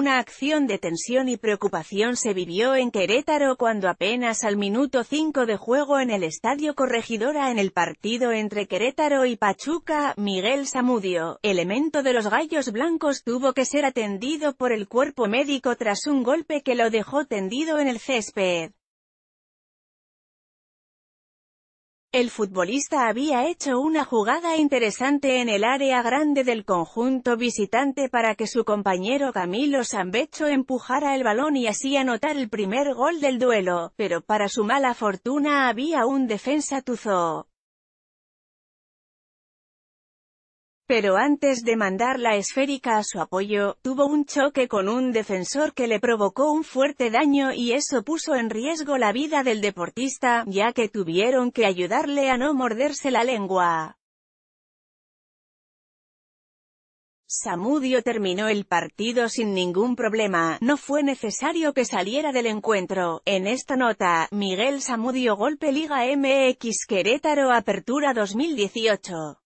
Una acción de tensión y preocupación se vivió en Querétaro cuando apenas al minuto 5 de juego en el Estadio Corregidora en el partido entre Querétaro y Pachuca, Miguel Samudio, elemento de los Gallos Blancos tuvo que ser atendido por el cuerpo médico tras un golpe que lo dejó tendido en el césped. El futbolista había hecho una jugada interesante en el área grande del conjunto visitante para que su compañero Camilo Sambecho empujara el balón y así anotar el primer gol del duelo, pero para su mala fortuna había un defensa tuzo. Pero antes de mandar la esférica a su apoyo, tuvo un choque con un defensor que le provocó un fuerte daño y eso puso en riesgo la vida del deportista, ya que tuvieron que ayudarle a no morderse la lengua. Samudio terminó el partido sin ningún problema, no fue necesario que saliera del encuentro. En esta nota, Miguel Samudio Golpe Liga MX Querétaro Apertura 2018.